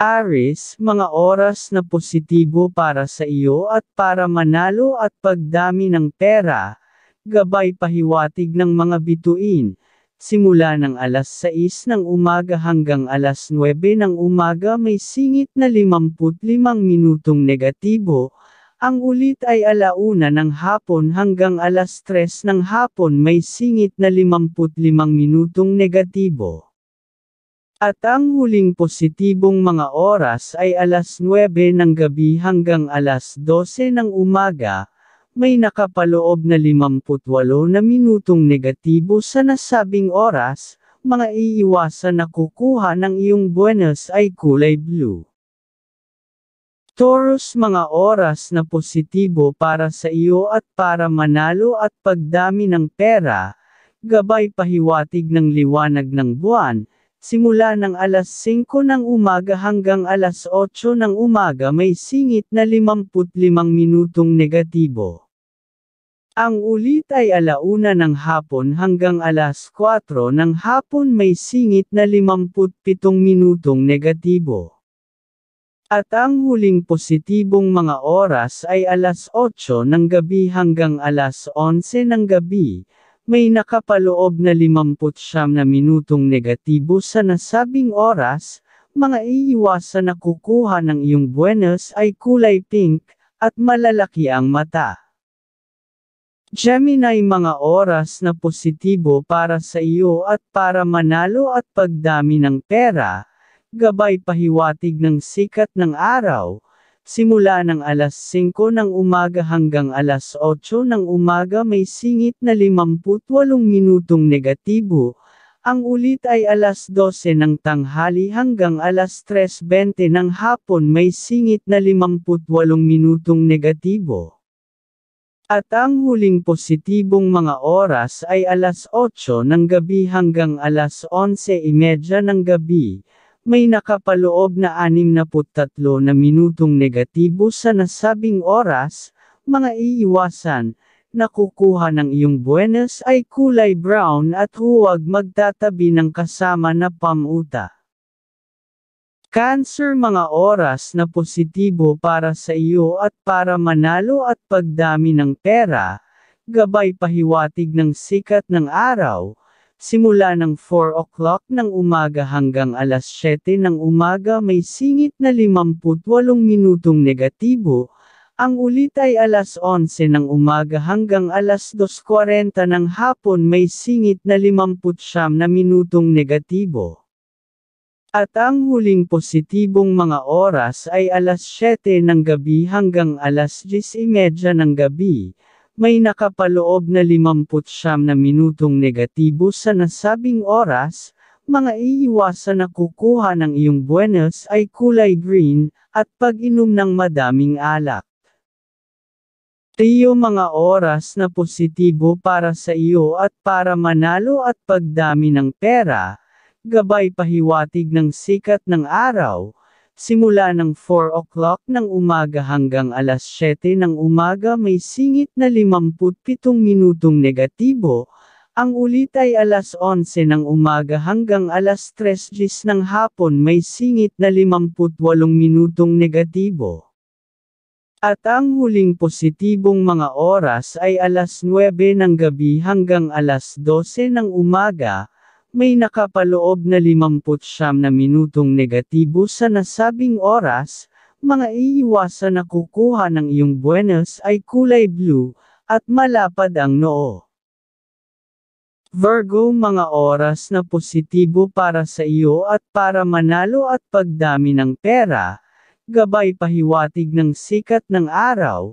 Aris, mga oras na positibo para sa iyo at para manalo at pagdami ng pera, gabay pahiwatig ng mga bituin, simula ng alas 6 ng umaga hanggang alas 9 ng umaga may singit na 55 minutong negatibo, ang ulit ay alauna ng hapon hanggang alas 3 ng hapon may singit na 55 minutong negatibo. At ang huling positibong mga oras ay alas 9 ng gabi hanggang alas 12 ng umaga, may nakapaloob na 58 na minutong negatibo sa nasabing oras, mga iiwasan na kukuha ng iyong buenas ay kulay blue. Taurus mga oras na positibo para sa iyo at para manalo at pagdami ng pera, gabay pahiwatig ng liwanag ng buwan, Simula ng alas 5 ng umaga hanggang alas 8 ng umaga may singit na 55 minutong negatibo. Ang ulit ay alauna ng hapon hanggang alas 4 ng hapon may singit na 57 minutong negatibo. At ang huling positibong mga oras ay alas 8 ng gabi hanggang alas 11 ng gabi, may nakapaloob na 59 na minutong negatibo sa nasabing oras, mga iiwasan na kukuha ng iyong buenos ay kulay pink, at malalaki ang mata. Gemini mga oras na positibo para sa iyo at para manalo at pagdami ng pera, gabay pahiwatig ng sikat ng araw, Simula ng alas 5 ng umaga hanggang alas 8 ng umaga may singit na 58 minutong negatibo, ang ulit ay alas 12 ng tanghali hanggang alas 3.20 ng hapon may singit na 58 minutong negatibo. At ang huling positibong mga oras ay alas 8 ng gabi hanggang alas 11.30 e ng gabi, may nakapaloob na 63 na minutong negatibo sa nasabing oras, mga iiwasan, nakukuha ng iyong buenas ay kulay brown at huwag magtatabi ng kasama na pamuta. Cancer mga oras na positibo para sa iyo at para manalo at pagdami ng pera, gabay pahiwatig ng sikat ng araw, Simula ng 4 o'clock ng umaga hanggang alas 7 ng umaga may singit na 58 minutong negatibo, ang ulit ay alas 11 ng umaga hanggang alas 2.40 ng hapon may singit na 59 na minutong negatibo. At ang huling positibong mga oras ay alas 7 ng gabi hanggang alas 10.30 e ng gabi, may nakapaloob na 59 na minutong negatibo sa nasabing oras, mga iiwasan na kukuha ng iyong buenos ay kulay green, at pag-inom ng madaming alak. Tiyo mga oras na positibo para sa iyo at para manalo at pagdami ng pera, gabay pahiwatig ng sikat ng araw, Simula ng 4 o'clock ng umaga hanggang alas 7 ng umaga may singit na 57 minutong negatibo, ang ulit ay alas 11 ng umaga hanggang alas 3 ng hapon may singit na 58 minutong negatibo. At ang huling positibong mga oras ay alas 9 ng gabi hanggang alas 12 ng umaga, may nakapaloob na 59 na minutong negatibo sa nasabing oras, mga iiwasan na kukuha ng iyong buenos ay kulay blue, at malapad ang noo. Virgo mga oras na positibo para sa iyo at para manalo at pagdami ng pera, gabay pahiwatig ng sikat ng araw,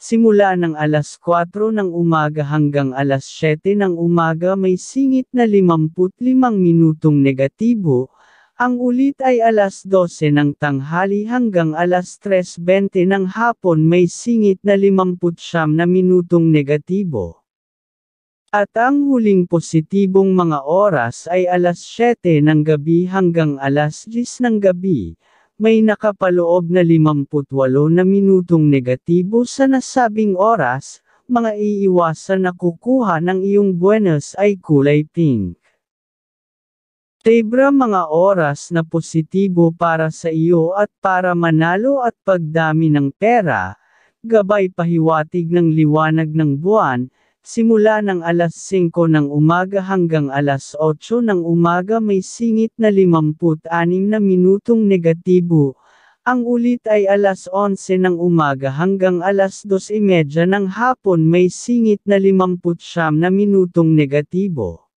Simula ng alas 4 ng umaga hanggang alas 7 ng umaga may singit na 55 minutong negatibo, ang ulit ay alas 12 ng tanghali hanggang alas 3.20 ng hapon may singit na 59 na minutong negatibo. At ang huling positibong mga oras ay alas 7 ng gabi hanggang alas 10 ng gabi, may nakapaloob na 58 na minutong negatibo sa nasabing oras, mga iiwasan na kukuha ng iyong buenos ay kulay pink. Tebra mga oras na positibo para sa iyo at para manalo at pagdami ng pera, gabay pahiwatig ng liwanag ng buwan, Simula ng alas 5 ng umaga hanggang alas 8 ng umaga may singit na 56 na minutong negatibo. Ang ulit ay alas 11 ng umaga hanggang alas 2.30 e ng hapon may singit na 59 na minutong negatibo.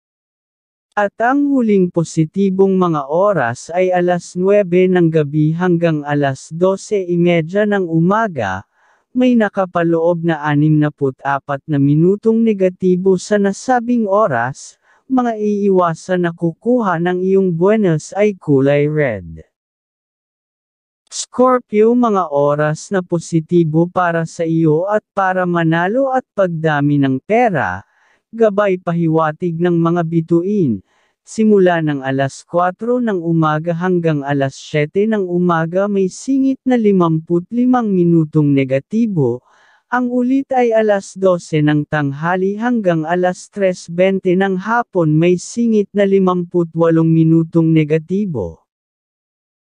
At ang huling positibong mga oras ay alas 9 ng gabi hanggang alas 12.30 e ng umaga, may nakapaloob na 64 na minutong negatibo sa nasabing oras, mga iiwasan na kukuha ng iyong buenos ay kulay red. Scorpio mga oras na positibo para sa iyo at para manalo at pagdami ng pera, gabay pahiwatig ng mga bituin, Simula ng alas 4 ng umaga hanggang alas 7 ng umaga may singit na 55 minutong negatibo, ang ulit ay alas 12 ng tanghali hanggang alas 3.20 ng hapon may singit na 58 minutong negatibo.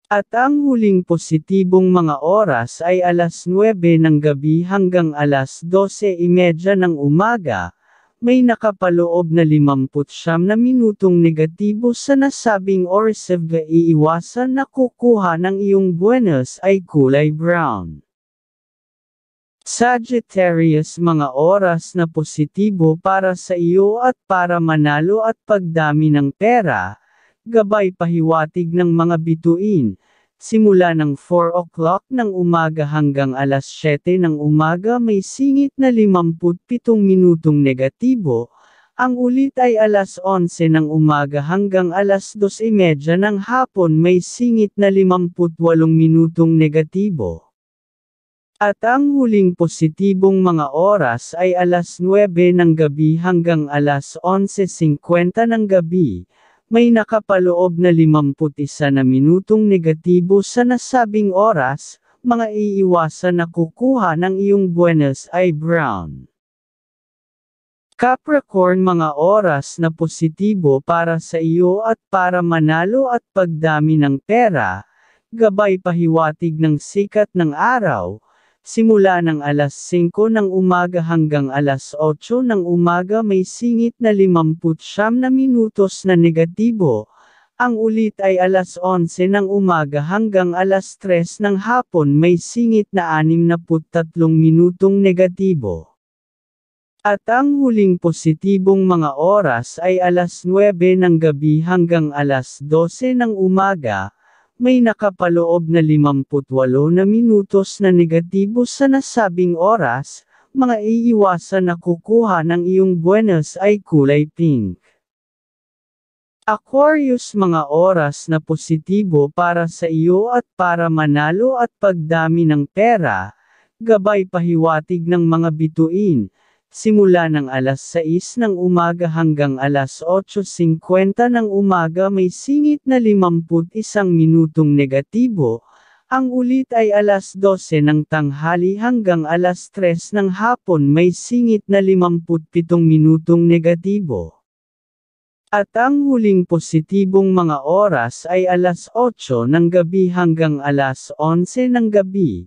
At ang huling positibong mga oras ay alas 9 ng gabi hanggang alas 12.30 ng umaga, may nakapaloob na 59 na minutong negatibo sa nasabing orisif na iiwasan na kukuha ng iyong buenas ay kulay brown. Sagittarius mga oras na positibo para sa iyo at para manalo at pagdami ng pera, gabay pahiwatig ng mga bituin, Simula ng 4 o'clock ng umaga hanggang alas 7 ng umaga may singit na 57 minutong negatibo, ang ulit ay alas 11 ng umaga hanggang alas 2.30 e ng hapon may singit na 58 minutong negatibo. At ang huling positibong mga oras ay alas 9 ng gabi hanggang alas 11.50 ng gabi, may nakapaloob na 51 na minutong negatibo sa nasabing oras, mga iiwasan na kukuha ng iyong Buenos ay Brown. Capricorn mga oras na positibo para sa iyo at para manalo at pagdami ng pera, gabay pahiwatig ng sikat ng araw, Simula ng alas 5 ng umaga hanggang alas 8 ng umaga may singit na 59 na minutos na negatibo. Ang ulit ay alas 11 ng umaga hanggang alas 3 ng hapon may singit na 63 minutong negatibo. At ang huling positibong mga oras ay alas 9 ng gabi hanggang alas 12 ng umaga, may nakapaloob na 58 na minutos na negatibo sa nasabing oras, mga iiwasan na kukuha ng iyong buenas ay kulay pink. Aquarius mga oras na positibo para sa iyo at para manalo at pagdami ng pera, gabay pahiwatig ng mga bituin, simula ng alas 6 ng umaga hanggang alas 8.50 ng umaga may singit na 51 minutong negatibo, ang ulit ay alas 12 ng tanghali hanggang alas 3 ng hapon may singit na 57 minutong negatibo. At ang huling positibong mga oras ay alas 8 ng gabi hanggang alas 11 ng gabi,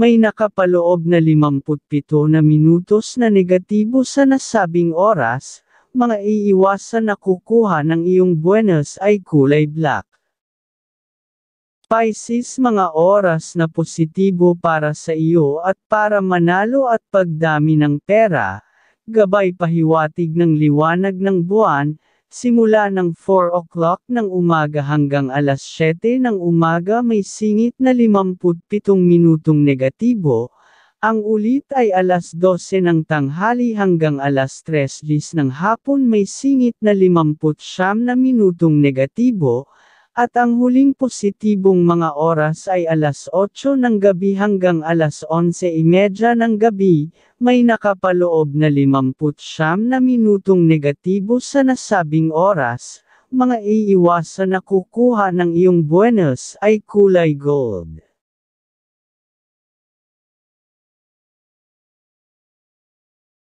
may nakapaloob na 57 na minutos na negatibo sa nasabing oras, mga iiwasan na kukuha ng iyong buenos ay kulay black. Pisces mga oras na positibo para sa iyo at para manalo at pagdami ng pera, gabay pahiwatig ng liwanag ng buwan, Simula ng 4 o'clock ng umaga hanggang alas 7 ng umaga may singit na 57 minutong negatibo, ang ulit ay alas 12 ng tanghali hanggang alas 3 ng hapon may singit na 59 na minutong negatibo, at ang huling positibong mga oras ay alas 8 ng gabi hanggang alas 11.30 e ng gabi, may nakapaloob na 59 na minutong negatibo sa nasabing oras, mga iiwasan na kukuha ng iyong buenos ay kulay gold.